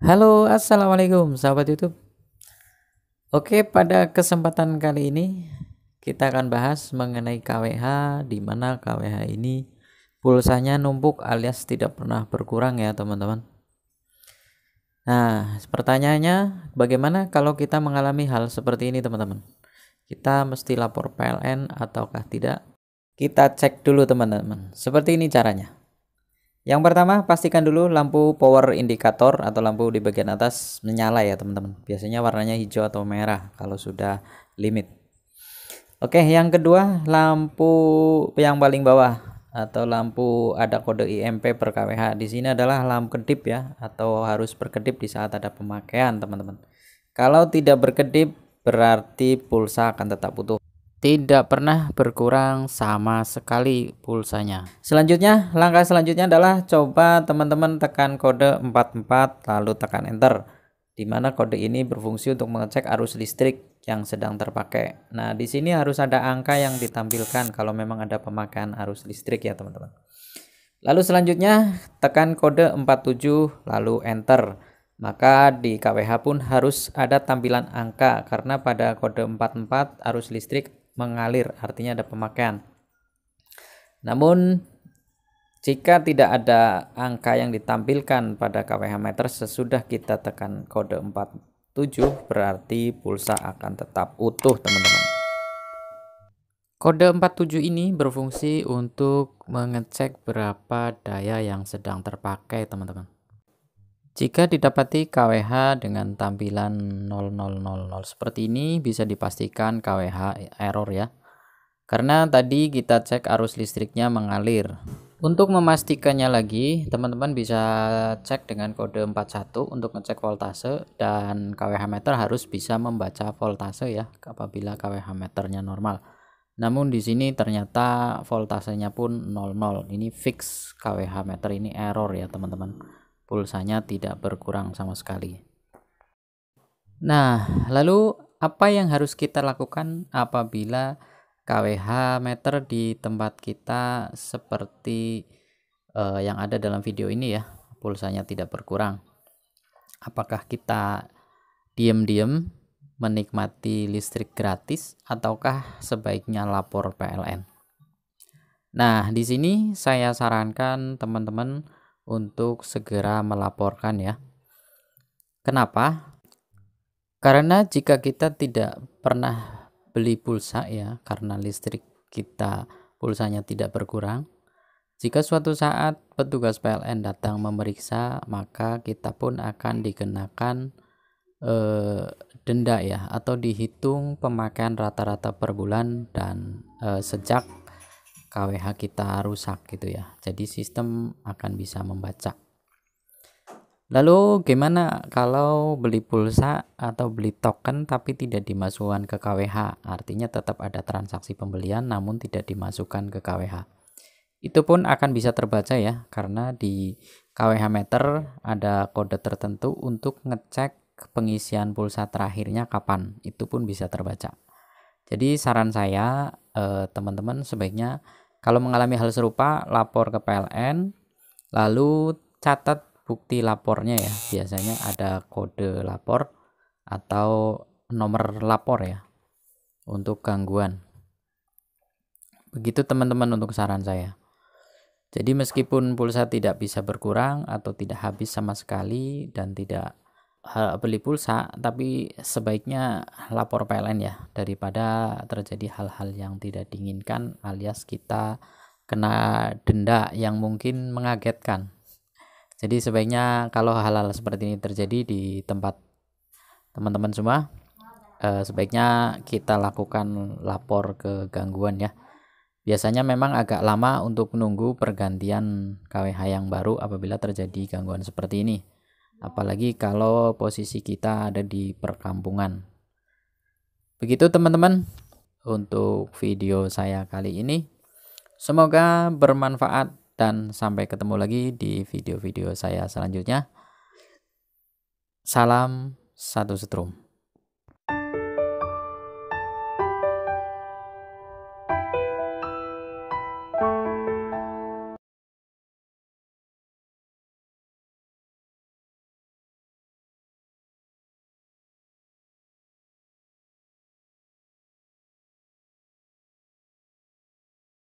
Halo, assalamualaikum sahabat YouTube. Oke, pada kesempatan kali ini kita akan bahas mengenai KWH, di mana KWH ini pulsanya numpuk alias tidak pernah berkurang ya teman-teman. Nah, pertanyaannya bagaimana kalau kita mengalami hal seperti ini teman-teman? Kita mesti lapor PLN ataukah tidak? Kita cek dulu teman-teman. Seperti ini caranya. Yang pertama, pastikan dulu lampu power indikator atau lampu di bagian atas menyala ya teman-teman. Biasanya warnanya hijau atau merah kalau sudah limit. Oke, yang kedua, lampu yang paling bawah atau lampu ada kode IMP per KWH. Di sini adalah lampu kedip ya atau harus berkedip di saat ada pemakaian teman-teman. Kalau tidak berkedip berarti pulsa akan tetap utuh tidak pernah berkurang sama sekali pulsanya. Selanjutnya, langkah selanjutnya adalah coba teman-teman tekan kode 44 lalu tekan enter. Dimana kode ini berfungsi untuk mengecek arus listrik yang sedang terpakai. Nah, di sini harus ada angka yang ditampilkan kalau memang ada pemakaian arus listrik ya, teman-teman. Lalu selanjutnya tekan kode 47 lalu enter maka di KWH pun harus ada tampilan angka karena pada kode 44 arus listrik mengalir, artinya ada pemakaian. Namun jika tidak ada angka yang ditampilkan pada KWH meter sesudah kita tekan kode 47 berarti pulsa akan tetap utuh teman-teman. Kode 47 ini berfungsi untuk mengecek berapa daya yang sedang terpakai teman-teman. Jika didapati KWH dengan tampilan 0000 seperti ini bisa dipastikan KWH error ya. Karena tadi kita cek arus listriknya mengalir. Untuk memastikannya lagi, teman-teman bisa cek dengan kode 41 untuk ngecek voltase dan KWH meter harus bisa membaca voltase ya apabila KWH meternya normal. Namun di sini ternyata voltasenya pun 00. Ini fix KWH meter ini error ya, teman-teman pulsanya tidak berkurang sama sekali. Nah, lalu apa yang harus kita lakukan apabila KWH meter di tempat kita seperti uh, yang ada dalam video ini ya, pulsanya tidak berkurang. Apakah kita diam-diam menikmati listrik gratis ataukah sebaiknya lapor PLN? Nah, di sini saya sarankan teman-teman untuk segera melaporkan ya. Kenapa? Karena jika kita tidak pernah beli pulsa ya, karena listrik kita pulsanya tidak berkurang, jika suatu saat petugas PLN datang memeriksa, maka kita pun akan dikenakan eh, denda ya atau dihitung pemakaian rata-rata per bulan dan eh, sejak KWH kita rusak gitu ya. Jadi sistem akan bisa membaca. Lalu gimana kalau beli pulsa atau beli token tapi tidak dimasukkan ke KWH? Artinya tetap ada transaksi pembelian namun tidak dimasukkan ke KWH. Itu pun akan bisa terbaca ya karena di KWH meter ada kode tertentu untuk ngecek pengisian pulsa terakhirnya kapan. Itu pun bisa terbaca. Jadi saran saya eh, teman-teman eh, sebaiknya kalau mengalami hal serupa, lapor ke PLN, lalu catat bukti lapornya ya. Biasanya ada kode lapor atau nomor lapor ya untuk gangguan. Begitu teman-teman untuk saran saya. Jadi meskipun pulsa tidak bisa berkurang atau tidak habis sama sekali dan tidak beli pulsa tapi sebaiknya lapor PLN ya daripada terjadi hal-hal yang tidak diinginkan alias kita kena denda yang mungkin mengagetkan jadi sebaiknya kalau hal-hal seperti ini terjadi di tempat teman-teman semua eh, sebaiknya kita lakukan lapor ke gangguan ya biasanya memang agak lama untuk menunggu pergantian KWH yang baru apabila terjadi gangguan seperti ini apalagi kalau posisi kita ada di perkampungan. Begitu teman-teman untuk video saya kali ini. Semoga bermanfaat dan sampai ketemu lagi di video-video saya selanjutnya. Salam satu setrum.